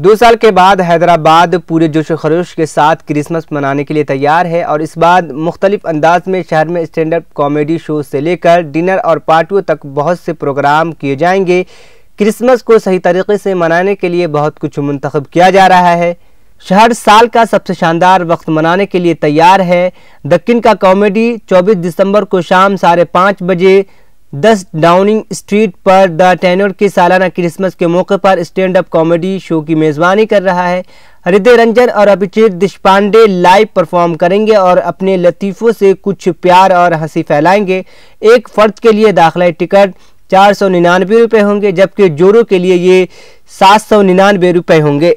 दो साल के बाद हैदराबाद पूरे जोश खरोश के साथ क्रिसमस मनाने के लिए तैयार है और इस बार मुख्तलिफ अंदाज में शहर में स्टैंड अप कॉमेडी शो से लेकर डिनर और पार्टियों तक बहुत से प्रोग्राम किए जाएंगे क्रिसमस को सही तरीके से मनाने के लिए बहुत कुछ मंतखब किया जा रहा है शहर साल का सबसे शानदार वक्त मनाने के लिए तैयार है दक्कन का कॉमेडी 24 दिसंबर को शाम साढ़े पाँच बजे दस डाउनिंग स्ट्रीट पर द टेनोर के सालाना क्रिसमस के मौके पर स्टैंड अप कॉमेडी शो की मेज़बानी कर रहा है हृदय रंजन और अभिजीत देशपांडे लाइव परफॉर्म करेंगे और अपने लतीफ़ों से कुछ प्यार और हंसी फैलाएंगे एक फ़र्द के लिए दाखिला टिकट चार सौ निन्यानवे रुपये होंगे जबकि जोरों के लिए ये सात सौ निन्यानवे रुपये होंगे